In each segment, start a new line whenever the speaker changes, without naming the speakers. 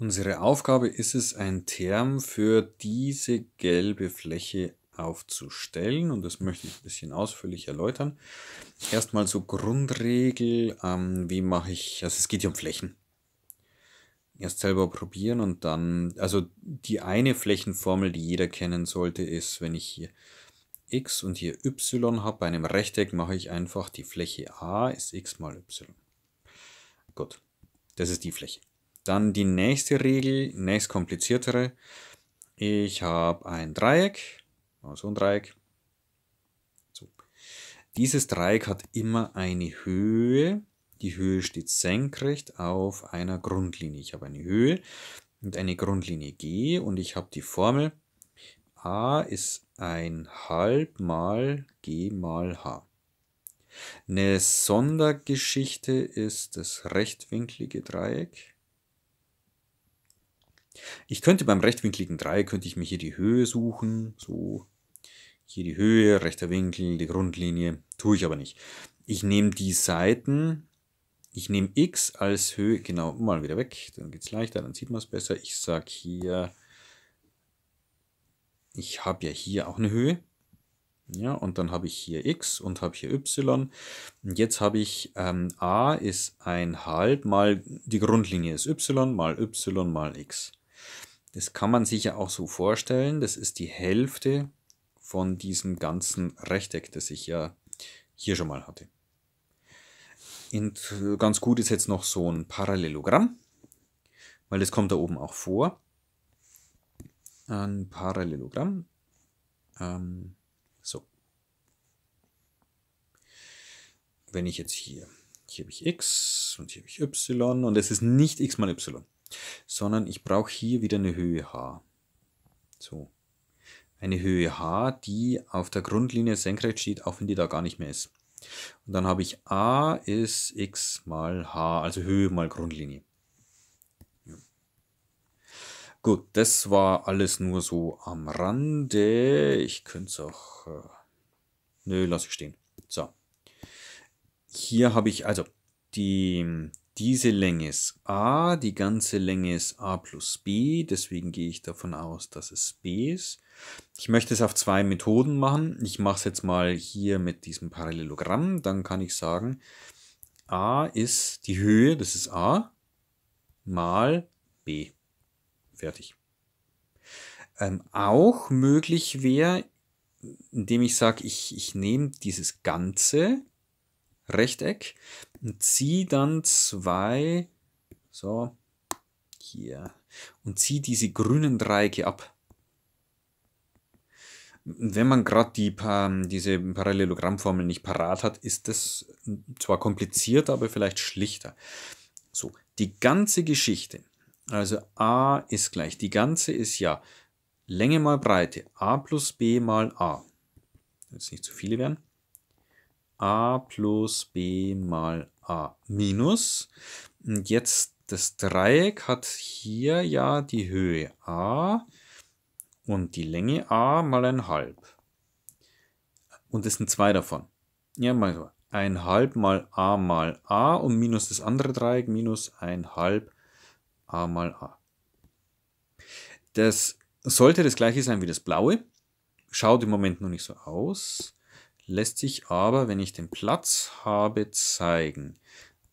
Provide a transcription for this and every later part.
Unsere Aufgabe ist es, ein Term für diese gelbe Fläche aufzustellen und das möchte ich ein bisschen ausführlich erläutern. Erstmal so Grundregel, ähm, wie mache ich, also es geht hier um Flächen. Erst selber probieren und dann, also die eine Flächenformel, die jeder kennen sollte, ist, wenn ich hier x und hier y habe, bei einem Rechteck mache ich einfach die Fläche a ist x mal y. Gut, das ist die Fläche. Dann die nächste Regel, nächst kompliziertere. Ich habe ein Dreieck, also ein Dreieck. So. Dieses Dreieck hat immer eine Höhe. Die Höhe steht senkrecht auf einer Grundlinie. Ich habe eine Höhe und eine Grundlinie G und ich habe die Formel A ist ein halb mal G mal H. Eine Sondergeschichte ist das rechtwinklige Dreieck. Ich könnte beim rechtwinkligen 3, könnte ich mir hier die Höhe suchen, so hier die Höhe, rechter Winkel, die Grundlinie, tue ich aber nicht. Ich nehme die Seiten, ich nehme x als Höhe, genau, mal wieder weg, dann geht es leichter, dann sieht man es besser. Ich sage hier, ich habe ja hier auch eine Höhe. Ja, und dann habe ich hier x und habe hier y. Und jetzt habe ich ähm, a ist ein halb mal die Grundlinie ist y mal y mal x. Das kann man sich ja auch so vorstellen. Das ist die Hälfte von diesem ganzen Rechteck, das ich ja hier schon mal hatte. Und ganz gut ist jetzt noch so ein Parallelogramm, weil das kommt da oben auch vor. Ein Parallelogramm. Ähm, so. Wenn ich jetzt hier, hier habe ich x und hier habe ich y und es ist nicht x mal y sondern ich brauche hier wieder eine Höhe h. So. Eine Höhe h, die auf der Grundlinie senkrecht steht, auch wenn die da gar nicht mehr ist. Und dann habe ich a ist x mal h, also Höhe mal Grundlinie. Ja. Gut, das war alles nur so am Rande. Ich könnte es auch... Äh, nö, lasse ich stehen. So. Hier habe ich also die diese Länge ist a, die ganze Länge ist a plus b, deswegen gehe ich davon aus, dass es b ist. Ich möchte es auf zwei Methoden machen. Ich mache es jetzt mal hier mit diesem Parallelogramm, dann kann ich sagen, a ist die Höhe, das ist a, mal b. Fertig. Ähm, auch möglich wäre, indem ich sage, ich, ich nehme dieses ganze Rechteck, und ziehe dann zwei, so, hier, und ziehe diese grünen Dreiecke ab. Wenn man gerade die, diese Parallelogrammformel nicht parat hat, ist das zwar komplizierter, aber vielleicht schlichter. So, die ganze Geschichte, also a ist gleich, die ganze ist ja Länge mal Breite, a plus b mal a, jetzt nicht zu viele werden, a plus b mal a minus. Und jetzt das Dreieck hat hier ja die Höhe a und die Länge a mal ein halb. Und es sind zwei davon. Ja, mal so. Ein halb mal a mal a und minus das andere Dreieck minus ein halb a mal a. Das sollte das gleiche sein wie das blaue. Schaut im Moment noch nicht so aus lässt sich aber, wenn ich den Platz habe, zeigen.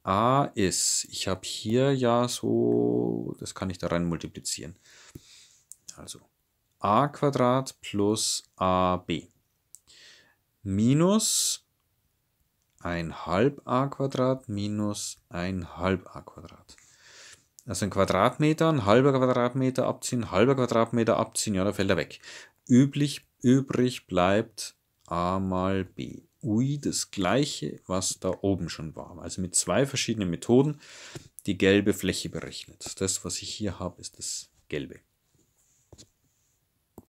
A ist, ich habe hier ja so, das kann ich da rein multiplizieren. Also a Quadrat plus ab minus ein halb a Quadrat minus ein halb a Quadrat. Also ein Quadratmeter, ein halber Quadratmeter abziehen, halber Quadratmeter abziehen, ja, da fällt er weg. Üblich, übrig bleibt a mal b. Ui, das gleiche, was da oben schon war. Also mit zwei verschiedenen Methoden die gelbe Fläche berechnet. Das, was ich hier habe, ist das gelbe.